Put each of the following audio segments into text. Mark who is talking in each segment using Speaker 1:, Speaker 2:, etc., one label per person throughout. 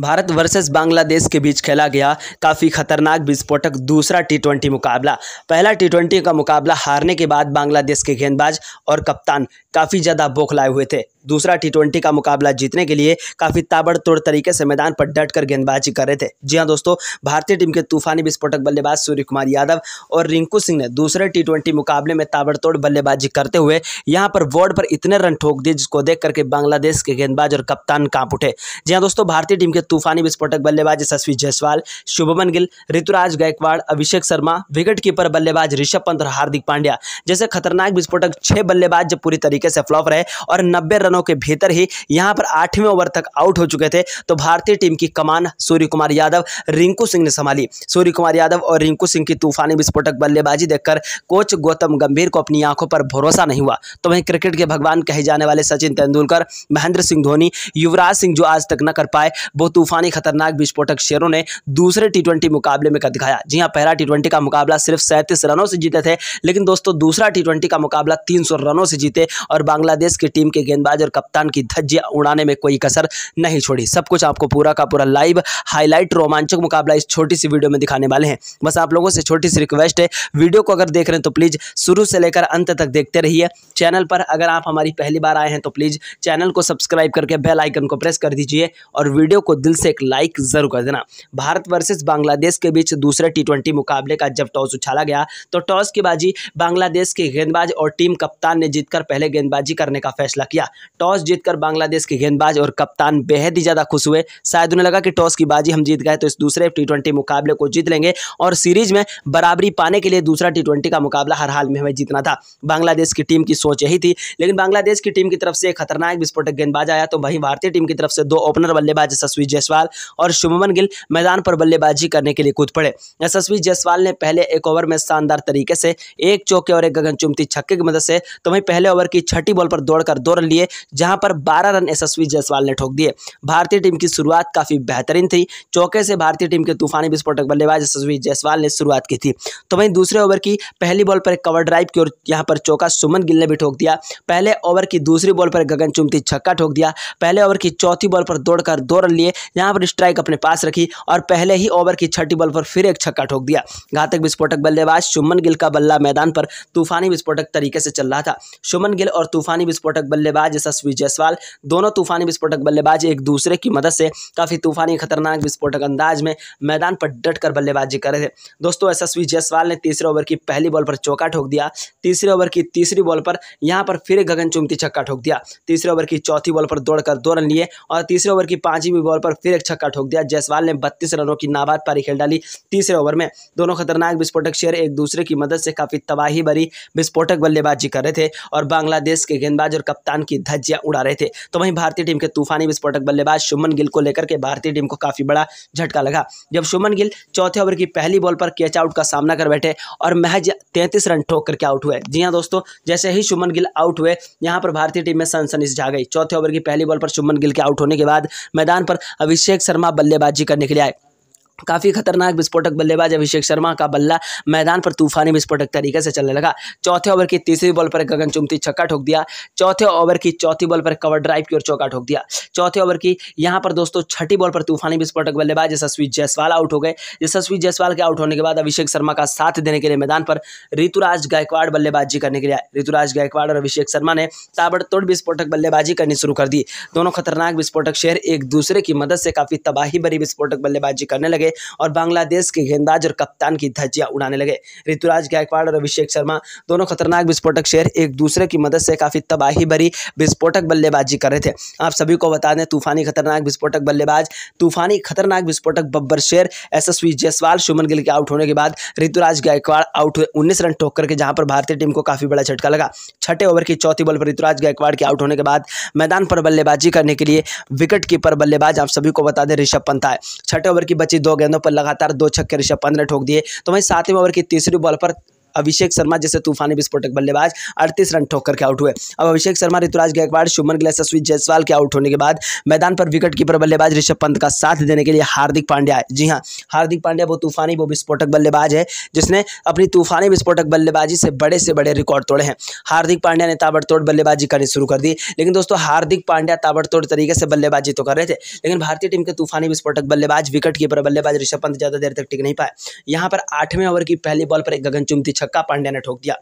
Speaker 1: Bharat versus Bangladesh के बीच खेला गया काफ़ी खतरनाक विस्फोटक दूसरा टी मुकाबला पहला टी का मुकाबला हारने के बाद बांग्लादेश के गेंदबाज और कप्तान काफ़ी ज़्यादा बौखलाए हुए थे दूसरा टी का मुकाबला जीतने के लिए काफ़ी ताबड़तोड़ तरीके से मैदान पर डट कर गेंदबाजी कर रहे थे जी हाँ दोस्तों भारतीय टीम के तूफानी विस्फोटक बल्लेबाज सूर्य कुमार यादव और रिंकू सिंह ने दूसरे टी मुकाबले में ताबड़तोड़ बल्लेबाजी करते हुए यहाँ पर बोर्ड पर इतने रन ठोक दिए जिसको देख करके बांग्लादेश के गेंदबाज और कप्तान कांप उठे जी हाँ दोस्तों भारतीय टीम के तूफानी विस्फोटक बल्लेबाज यशस्वी जयसवाल शुभमन गिल ऋतुराज गायकवाड़ अभिषेक शर्मा विकेट कीपर बल्लेबाज ऋषभ पंत और हार्दिक पांड्या जैसे खतरनाक विस्फोटक छह बल्लेबाज जब पूरी तरीके तरीके से फ्लॉप रहे और नब्बे रनों के भीतर ही यहाँ पर आठवें ओवर तक आउट हो चुके थे तो भारतीय टीम की कमान सूर्य कुमार यादव रिंकू सिंह ने संभाली सूर्य कुमार यादव और रिंकू सिंह की तूफानी विस्फोटक बल्लेबाजी देखकर कोच गौतम गंभीर को अपनी आंखों पर भरोसा नहीं हुआ तो वहीं क्रिकेट के भगवान कहे जाने वाले सचिन तेंदुलकर महेंद्र सिंह धोनी युवराज सिंह जो आज तक न कर पाए वो तूफानी खतरनाक विस्फोटक शेरों ने दूसरे टी मुकाबले में कर दिखाया जी हाँ पहला टी का मुकाबला सिर्फ सैंतीस रनों से जीते थे लेकिन दोस्तों दूसरा टी का मुकाबला तीन रनों से जीते और बांग्लादेश की टीम के गेंदबाज और कप्तान की धज्जियाँ उड़ाने में कोई कसर नहीं छोड़ी सब कुछ आपको पूरा का पूरा लाइव हाईलाइट रोमांचक मुकाबला इस छोटी सी वीडियो में दिखाने वाले हैं बस आप लोगों से छोटी सी रिक्वेस्ट है वीडियो को अगर देख रहे हैं तो प्लीज़ शुरू से लेकर अंत तक देखते रहिए चैनल पर अगर आप हमारी पहली बार आए हैं तो प्लीज़ चैनल को सब्सक्राइब करके बेल आइकन को प्रेस कर दीजिए और वीडियो को दिल से एक लाइक ज़रूर कर देना भारत वर्सेस बांग्लादेश के बीच दूसरे टी मुकाबले का जब टॉस उछाला गया तो टॉस की बाजी बांग्लादेश के गेंदबाज और टीम कप्तान ने जीतकर पहले गेंदबाजी करने का फैसला किया टॉस जीतकर बांग्लादेश के गेंदबाज और कप्तान बेहद ही ज़्यादा खुश हुए शायद उन्हें लगा कि टॉस की बाजी हम जीत गए तो इस दूसरे टी मुकाबले को जीत लेंगे और सीरीज में बराबरी पाने के लिए दूसरा टी का मुकाबला हर हाल में हमें जीतना था बांग्लादेश की टीम की सोच यही थी लेकिन बांग्लादेश की टीम की तरफ से एक खतरनाक विस्फोटक गेंदबाज आया तो वहीं भारतीय टीम की तरफ से दो ओपनर बल्लेबाज यशस्वी जयसवाल और शुभमन गिल मैदान पर बल्लेबाजी करने के लिए कूद पड़े यशस्वी जयसवाल ने पहले एक ओवर में शानदार तरीके से एक चौके और एक गगनचुंबती छक्के की मदद से तो वहीं पहले ओवर की छठी बॉल पर दौड़कर दो रन लिए जहां पर 12 रन यशस्वी जायसवाल ने ठोक दिए भारतीय टीम की शुरुआत काफ़ी बेहतरीन थी चौके से भारतीय टीम के तूफानी विस्फोटक बल्लेबाज यशस्वी जायसवाल ने शुरुआत की थी तो वहीं दूसरे ओवर की पहली बॉल पर कवर ड्राइव की ओर यहाँ पर चौका सुमन गिल ने भी ठोक दिया पहले ओवर की दूसरी बॉल पर गगन चुमती छक्का ठोक दिया पहले ओवर की चौथी बॉल पर दौड़कर दो रन लिए यहाँ पर स्ट्राइक अपने पास रखी और पहले ही ओवर की छठी बॉल पर फिर एक छक्का ठोक दिया घातक विस्फोटक बल्लेबाज सुमन गिल का बल्ला मैदान पर तूफानी विस्फोटक तरीके से चल रहा था सुमन गिल और तूफानी विस्फोटक बल्लेबाज यशस्वी जायसवाल दोनों तूफानी विस्फोटक बल्लेबाज एक दूसरे की मदद से काफ़ी तूफानी खतरनाक विस्फोटक अंदाज में मैदान पर डट कर बल्लेबाजी कर रहे थे दोस्तों यशस्वी जायसवाल ने तीसरे ओवर की पहली बॉल पर चौका ठोक दिया तीसरे ओवर की तीसरी बॉल पर यहाँ पर फिर गगन चुमती छक्का ठोक दिया तीसरे ओवर की चौथी बॉल पर दौड़कर दो रन लिए और तीसरे ओवर की पांचवीं बॉल पर फिर एक छक्का ठोक दिया जयसवाल ने बत्तीस रनों की नाबाद पारी खेल डाली तीसरे ओवर में दोनों खतरनाक विस्फोटक शेयर एक दूसरे की मदद से काफ़ी तबाही भरी विस्फोटक बल्लेबाजी कर रहे थे और बांग्लादेश देश के गेंदबाज और कप्तान की धज्जियां उड़ा रहे थे तो वहीं भारतीय टीम के तूफानी विस्फोटक बल्लेबाज शुभमन गिल को लेकर के भारतीय टीम को काफ़ी बड़ा झटका लगा जब शुभमन गिल चौथे ओवर की पहली बॉल पर कैच आउट का सामना कर बैठे और महज तैंतीस रन ठोक करके आउट हुए जी हाँ दोस्तों जैसे ही शुभमन गिल आउट हुए यहाँ पर भारतीय टीम में सनसनी झा गई चौथे ओवर की पहली बॉल पर शुभमन गिल के आउट होने के बाद मैदान पर अभिषेक शर्मा बल्लेबाजी करने के लिए आए काफ़ी खतरनाक विस्फोटक बल्लेबाज अभिषेक शर्मा का बल्ला मैदान पर तूफानी विस्फोटक तरीके से चलने लगा चौथे ओवर की तीसरी बॉल पर गगन चुमती छक्का ठोक दिया चौथे ओवर की चौथी बॉल पर कवर ड्राइव की ओर चौका ठोक दिया चौथे ओवर की यहाँ पर दोस्तों छठी बॉल पर तूफानी विस्फोटक बल्लेबाज यशस्वी जयसवाल आउट हो गए यशस्वी जयसवाल के आउट होने के बाद अभिषेक शर्मा का साथ देने के लिए मैदान पर ऋतुराज गायकवाड़ बल्लेबाजी करने के लिए ऋतुराज गायकवाड़ और अभिषेक शर्मा ने ताबड़तोड़ विस्फोटक बल्लेबाजी करनी शुरू कर दी दोनों खतरनाक विस्फोटक शहर एक दूसरे की मदद से काफ़ी तबाही भरी विस्फोटक बल्लेबाजी करने लगे लगे और बांग्लादेश के गेंदबाज और कप्तान की धज्जियां उड़ाने लगे ऋतुराज गायकवाड़ और अभिषेक शर्मा दोनों खतरनाक विस्फोटक शेर एक दूसरे की मदद से काफ़ी तबाही भरी विस्फोटक बल्लेबाजी कर रहे थे आप सभी को बता दें तूफानी खतरनाक विस्फोटक बल्लेबाज तूफानी खतरनाक विस्फोटक बब्बर शेर एसएसवी जयसवाल शुमन गिल के आउट होने के बाद ऋतुराज गायकवाड़ आउट हुए उन्नीस रन टोक करके जहां पर भारतीय टीम को काफ़ी बड़ा झटका लगा छठे ओवर की चौथी बॉल पर ऋतुराज गायकवाड़ के आउट होने के बाद मैदान पर बल्लेबाजी करने के लिए विकेट कीपर बल्लेबाज आप सभी को बता दें ऋषभ पंत आए छठे ओवर की बची दो गेंदों पर लगातार दो छक्के ऋषभ पंत ने ठोक दिए तो वहीं सातवें ओवर की तीसरी बॉल पर अभिषेक शर्मा जैसे तूफानी विस्फोटक बल्लेबाज अड़तीस रन ठोक करके आउट हुए अब अभिषेक शर्मा ऋतुराज गायकवाड़ शुभन गिल यशस्वी जयसवाल के आउट होने के बाद मैदान पर विकेट कीपर बल्लेबाज ऋषभ पंत का साथ देने के लिए हार्दिक पांड्या है जी हाँ हार्दिक पांड्या वो तूफानी वो विस्फोटक बल्लेबाज है जिसने अपनी तूफानी विस्फोटक बल्लेबाजी से बड़े से बड़े रिकॉर्ड तोड़े हैं हार्दिक पांड्या ने ताबड़तोड़ बल्लेबाजी करनी शुरू कर दी लेकिन दोस्तों हार्दिक पांड्या ताबड़तोड़ तरीके से बल्लेबाजी तो कर रहे थे लेकिन भारतीय टीम के तूफानी विस्फोटक बल्लेबाज विकेट कीपर बल्लेबाज ऋषभ पंत ज़्यादा देर तक टिक नहीं पाए यहाँ पर आठवें ओवर की पहली बॉल पर एक गगन चुमती छक्का पांड्या ने ठोक दिया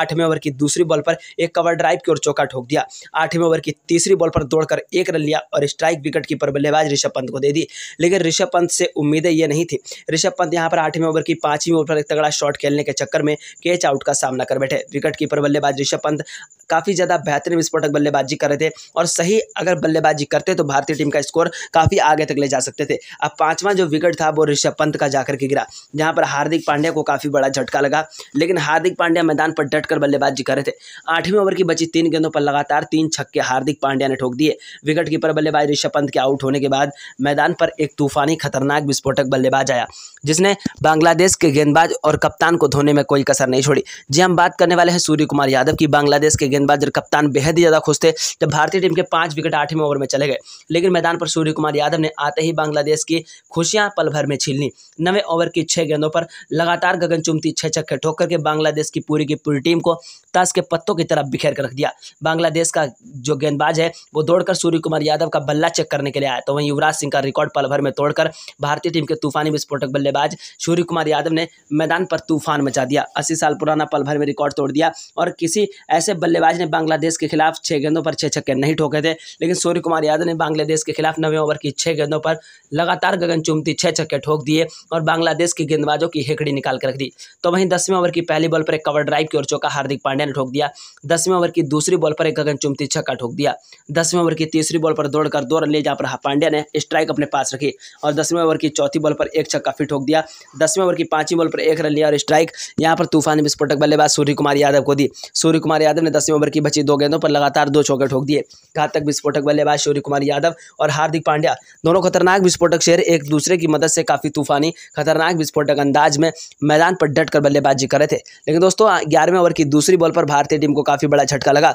Speaker 1: आठवें ओवर की दूसरी बॉल पर एक कवर ड्राइव की ओर चौका ठोक दिया आठवें ओवर की तीसरी बॉल पर दौड़कर एक रन लिया और स्ट्राइक विकेट कीपर बल्लेबाज ऋषभ पंत को दे दी लेकिन ऋषभ पंत से उम्मीदें ये नहीं थी ऋषभ पंत यहाँ पर आठवें ओवर की पांचवीं ओवर पर एक तगड़ा शॉट खेलने के चक्कर में कैच आउट का सामना कर बैठे विकेट कीपर बल्लेबाज ऋषभ पंत काफ़ी ज़्यादा बेहतरीन विस्फोटक बल्लेबाजी कर रहे थे और सही अगर बल्लेबाजी करते तो भारतीय टीम का स्कोर काफ़ी आगे तक ले जा सकते थे अब पांचवा जो विकेट था वो ऋषभ पंत का जाकर के गिरा जहाँ पर हार्दिक पांड्या को काफ़ी बड़ा झटका लगा लेकिन हार्दिक पांड्या मैदान पर डट कर बल्लेबाजी कर रहे थे आठवीं ओवर की बची तीन गेंदों पर लगातार तीन छक्के हार्दिक पांड्या ने ठोक दिए विकेट कीपर बल्लेबाज ऋषभ पंत के आउट होने के बाद मैदान पर एक तूफानी खतरनाक विस्फोटक बल्लेबाज आया जिसने बांग्लादेश के गेंदबाज और कप्तान को धोने में कोई कसर नहीं छोड़ी जी हम बात करने वाले हैं सूर्य कुमार यादव की बांग्लादेश के गेंदबाज और कप्तान बेहद ही ज़्यादा खुश थे जब भारतीय टीम के पाँच विकेट आठवें ओवर में चले गए लेकिन मैदान पर सूर्य कुमार यादव ने आते ही बांग्लादेश की खुशियां पल भर में छीन ली नवे ओवर की छः गेंदों पर लगातार गगन चुमती छः छक्के ठोक करके बांग्लादेश की पूरी की पूरी टीम को ताश के पत्तों की तरह बिखेर कर रख दिया बांग्लादेश का जो गेंदबाज है वो दौड़कर सूर्य कुमार यादव का बल्ला चेक करने के लिए आया तो वहीं युवराज सिंह का रिकॉर्ड पल भर में तोड़कर भारतीय टीम के तूफानी विस्फोटक बल्लेबाज सूर्य कुमार यादव ने मैदान पर तूफान मचा दिया अस्सी साल पुराना पल भर में रिकॉर्ड तोड़ दिया और किसी ऐसे बल्लेबाज ने बांग्लादेश के खिलाफ छः गेंदों पर छः छक्के नहीं ठोके थे लेकिन सूर्य कुमार यादव ने बांग्लादेश के खिलाफ नवे ओवर की छः गेंदों पर लगातार गगन चुमती छः छक्के ठोक दिए और बांग्लादेश के गेंदबाजों की हेकड़ी निकाल कर रख दी तो वहीं दसवें ओवर की पहली बॉल पर एक कवर ड्राइव की ओर चौका हार्दिक पांड्या ने ठोक दिया दसवें ओवर की दूसरी बॉल पर एक चुमती छक्का ठोक दिया दसवें ओवर की तीसरी बॉल पर दौड़कर दो रन ले जहां पर पांड्या ने स्ट्राइक अपने पास रखी और दसवें ओवर की चौथी बॉल पर एक छक्का फिर ठोक दिया दसवें ओवर की पांचवीं बॉल पर एक रन लिया और स्ट्राइक यहाँ पर तूफान विस्फोटक बल्लेबाज सूर्य कुमार यादव को दी सूर्य कुमार यादव ने दसवें ओवर की बची दो गेंदों पर लगातार दो चौके ठोक दिए घातक विस्फोटक बल्लेबाज सूर्य कुमार यादव और हार्दिक पांड्या दोनों खतरनाक विस्फोटक शेर एक दूसरे की मदद से काफी तूफानी खतरनाक विस्फोटक अंदाज में मैदान पर डट कर बल्लेबाजी कर रहे थे थे लेकिन दोस्तों ग्यारहवें ओवर की दूसरी बॉल पर भारतीय टीम को काफ़ी बड़ा झटका लगा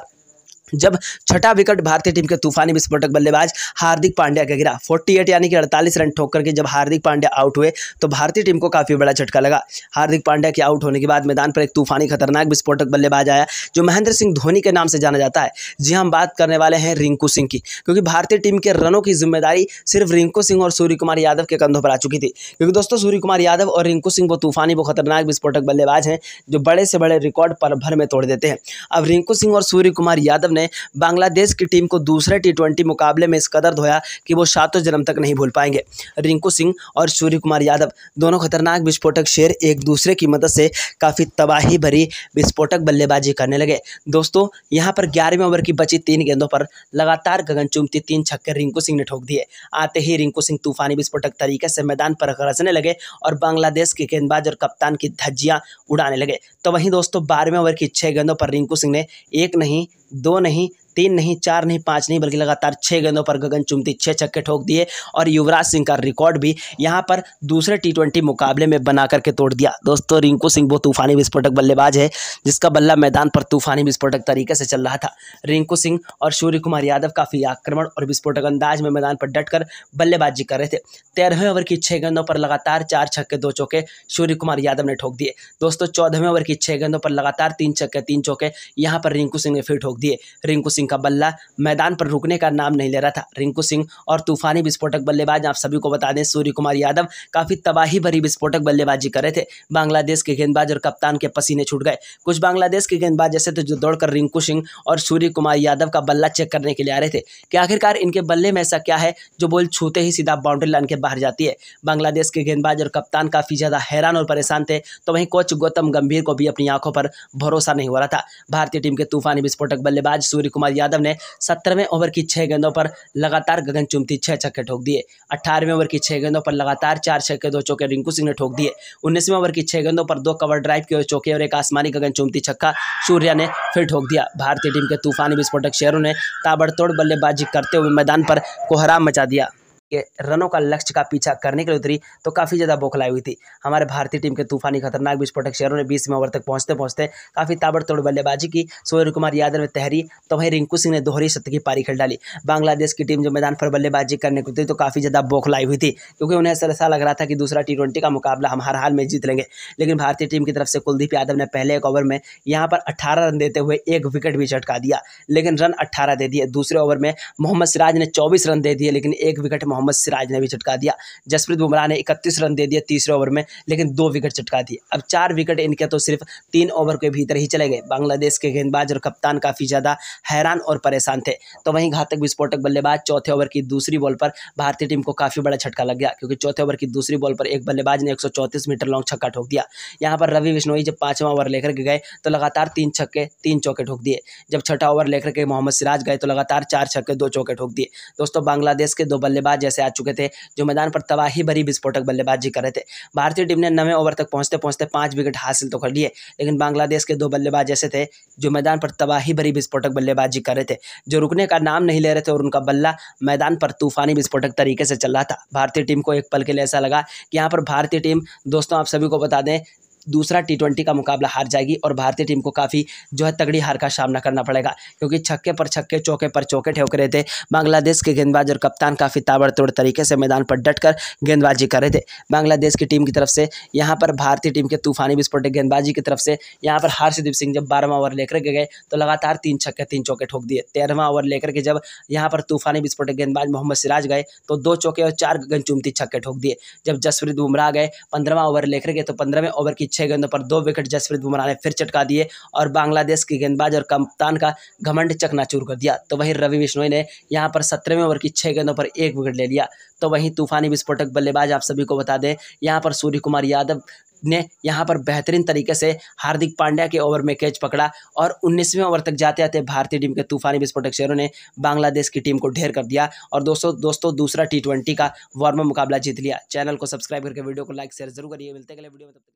Speaker 1: जब छठा विकेट भारतीय टीम के तूफानी विस्फोटक बल्लेबाज हार्दिक पांड्या का गिरा 48 यानी कि 48 रन ठोक करके जब हार्दिक पांड्या आउट हुए तो भारतीय टीम को काफ़ी बड़ा झटका लगा हार्दिक पांड्या के आउट होने के बाद मैदान पर एक तूफानी खतरनाक विस्फोटक बल्लेबाज आया जो महेंद्र सिंह धोनी के नाम से जाना जाता है जी हाँ, हम बात करने वाले हैं रिंकू सिंह की क्योंकि भारतीय टीम के रनों की जिम्मेदारी सिर्फ रिंकू सिंह और सूर्य कुमार यादव के कंधों पर आ चुकी थी क्योंकि दोस्तों सूर्य कुमार यादव और रिंकू सिंह वो तूफानी वो खतरनाक विस्फोटक बल्लेबाज हैं जो बड़े से बड़े रिकॉर्ड पर भर में तोड़ देते हैं अब रिंकू सिंह और सूर्य कुमार यादव ने ने बांग्लादेश की टीम को दूसरे टी मुकाबले में इस कदर धोया कि वो सातों जन्म तक नहीं भूल पाएंगे रिंकू सिंह और सूर्य कुमार यादव दोनों खतरनाक विस्फोटक शेर एक दूसरे की मदद से काफ़ी तबाही भरी विस्फोटक बल्लेबाजी करने लगे दोस्तों यहाँ पर ग्यारहवें ओवर की बची तीन गेंदों पर लगातार गगन चुमती तीन छक्के रिंकू सिंह ने ठोक दिए आते ही रिंकू सिंह तूफानी विस्फोटक तरीके से मैदान पर गरजने लगे और बांग्लादेश के गेंदबाज और कप्तान की धज्जियां उड़ाने लगे तो वहीं दोस्तों बारहवें ओवर की छः गेंदों पर रिंकू सिंह ने एक नहीं दो नहीं तीन नहीं चार नहीं पांच नहीं बल्कि लगातार छह गेंदों पर गगन चुमती छह छक्के ठोक दिए और युवराज सिंह का रिकॉर्ड भी यहां पर दूसरे टी मुकाबले में बना करके तोड़ दिया दोस्तों रिंकू सिंह वो तूफानी विस्फोटक बल्लेबाज है जिसका बल्ला मैदान पर तूफानी विस्फोटक तरीके से चल रहा था रिंकू सिंह और सूर्य कुमार यादव काफ़ी आक्रमण और विस्फोटक अंदाज में मैदान पर डटकर बल्लेबाजी कर रहे थे तेरहवें ओवर की छह गेंदों पर लगातार चार छक्के दो चौके सूर्य कुमार यादव ने ठोक दिए दोस्तों चौदहवें ओवर की छह गेंदों पर लगातार तीन छक्के तीन चौके यहां पर रिंकू सिंह ने फिर ठोक दिए रिंकू सिंह का बल्ला मैदान पर रुकने का नाम नहीं ले रहा था रिंकू सिंह और तूफानी विस्फोटक बल्लेबाज आप सभी को बता दें सूर्य कुमार यादव काफ़ी तबाही भरी विस्फोटक बल्लेबाजी कर रहे थे बांग्लादेश के गेंदबाज और कप्तान के पसीने छूट गए कुछ बांग्लादेश के गेंदबाज ऐसे थे जो दौड़कर रिंकू सिंह और सूर्य कुमार यादव का बल्ला चेक करने के लिए आ रहे थे कि आखिरकार इनके बल्ले में ऐसा क्या है जो बॉल छूते ही सीधा बाउंड्री लाइन के बाहर जाती है बांग्लादेश के गेंदबाज और कप्तान काफ़ी ज़्यादा हैरान और परेशान थे तो वहीं कोच गौतम गंभीर को भी अपनी आंखों पर भरोसा नहीं हो रहा था भारतीय टीम के तूफानी विस्फोटक बल्लेबाज सूर्य कुमार कुमार यादव ने सत्रहवें ओवर की छः गेंदों पर लगातार गगन चुमती छः छक्के ठोक दिए अट्ठारहवें ओवर की छः गेंदों पर लगातार चार छक्के दो चौके रिंकू सिंह ने ठोक दिए उन्नीसवें ओवर की छः गेंदों पर दो कवर ड्राइव के चौके और एक आसमानी गगन चुमती छक्का सूर्या ने फिर ठोक दिया भारतीय टीम के तूफानी विस्फोटक शेरों ने ताबड़तोड़ बल्लेबाजी करते हुए मैदान पर कोहराम मचा दिया रनों का लक्ष्य का पीछा करने के लिए उतरी तो काफ़ी ज़्यादा बौखलाई हुई थी हमारे भारतीय टीम के तूफानी खतरनाक विस्फोटक शेयरों ने बीस में ओवर तक पहुंचते पहुंचते काफ़ी ताबड़तोड़ बल्लेबाजी की सूर्य कुमार यादव ने तहरी तो वहीं रिंकू सिंह ने दोहरी शत की पारी खेल डाली बांग्लादेश की टीम जो मैदान पर बल्लेबाजी करने की उतरी तो काफ़ी ज़्यादा बौखलाई हुई थी क्योंकि उन्हें ऐसा लग रहा था कि दूसरा टी का मुकाबला हम हर हाल में जीत लेंगे लेकिन भारतीय टीम की तरफ से कुलदीप यादव ने पहले एक ओवर में यहाँ पर अट्ठारह रन देते हुए एक विकेट भी झटका दिया लेकिन रन अट्ठारह दे दिए दूसरे ओवर में मोहम्मद सिराज ने चौबीस रन दे दिए लेकिन एक विकेट मोहम्मद सिराज ने भी चटका दिया जसप्रीत बुमराह ने इकतीस रन दे दिए तीसरे ओवर में लेकिन दो विकेट चटका दिए अब चार विकेट इनके तो सिर्फ तीन ओवर के भीतर ही चले गए बांग्लादेश के गेंदबाज और कप्तान काफ़ी ज़्यादा हैरान और परेशान थे तो वहीं घातक विस्फोटक बल्लेबाज चौथे ओवर की दूसरी बॉल पर भारतीय टीम को काफ़ी बड़ा छटका लग गया क्योंकि चौथे ओवर की दूसरी बॉल पर एक बल्लेबाज ने एक मीटर लॉन्ग छक्का ठोक दिया यहाँ पर रवि बिश्नोई जब पाँचवा ओवर लेकर के गए तो लगातार तीन छक्के तीन चौके ठोक दिए जब छठा ओवर लेकर के मोहम्मद सिराज गए तो लगातार चार छक्के दो चौके ठोक दिए दोस्तों बांग्लादेश के दो बल्लेबाज जैसे आ चुके थे जो मैदान पर तबाही भरी विस्फोटक बल्लेबाजी कर रहे थे भारतीय टीम ने नवे ओवर तक पहुंचते पहुंचते पांच विकेट हासिल तो कर लिए लेकिन बांग्लादेश के दो बल्लेबाज ऐसे थे जो मैदान पर तबाही भरी विस्फोटक बल्लेबाजी कर रहे थे जो रुकने का नाम नहीं ले रहे थे और उनका बल्ला मैदान पर तूफानी विस्फोटक तरीके से चल रहा था भारतीय टीम को एक पल के लिए ऐसा लगा कि यहाँ पर भारतीय टीम दोस्तों आप सभी को बता दें दूसरा टी ट्वेंटी का मुकाबला हार जाएगी और भारतीय टीम को काफ़ी जो है तगड़ी हार का सामना करना पड़ेगा क्योंकि छक्के पर छक्के चौके पर चौके ठोक रहे थे बांग्लादेश के गेंदबाज और कप्तान काफ़ी ताबड़तोड़ तरीके से मैदान पर डट कर गेंदबाजी कर रहे थे बांग्लादेश की टीम की तरफ से यहाँ पर भारतीय टीम के तूफानी विस्फोटक गेंदबाजी की तरफ से यहाँ पर हर्षदीप सिंह जब बारहवा ओवर लेकर के गए तो लगातार तीन छक्के तीन चौके ठोक दिए तेरहवा ओवर लेकर के जब यहाँ पर तूफानी विस्फोटक गेंदबाज मोहम्मद सिराज गए तो दो चौके और चार गगनचुमती छक्के ठोक दिए जब जसप्रीत बुमराह गए पंद्रहवा ओवर लेकर गए तो पंद्रहवें ओवर की छः गेंदों पर दो विकेट जसप्रीत बुमराह ने फिर चटका दिए और बांग्लादेश की गेंदबाज और कप्तान का घमंड चकनाचूर कर दिया तो वहीं रवि बिश्नोई ने यहाँ पर सत्रहवें ओवर की छः गेंदों पर एक विकेट ले लिया तो वहीं तूफानी विस्फोटक बल्लेबाज आप सभी को बता दें यहाँ पर सूर्य कुमार यादव ने यहाँ पर बेहतरीन तरीके से हार्दिक पांड्या के ओवर में कैच पकड़ा और 19वें ओवर तक जाते आते भारतीय टीम के तूफानी विस्फोटक शेरों ने बांग्लादेश की टीम को ढेर कर दिया और दोस्तों दोस्तों दूसरा टी का वार्म मुकाबला जीत लिया चैनल को सब्सक्राइब करके वीडियो को लाइक शेयर जरूर करिए मिलते अगले वीडियो में तब तक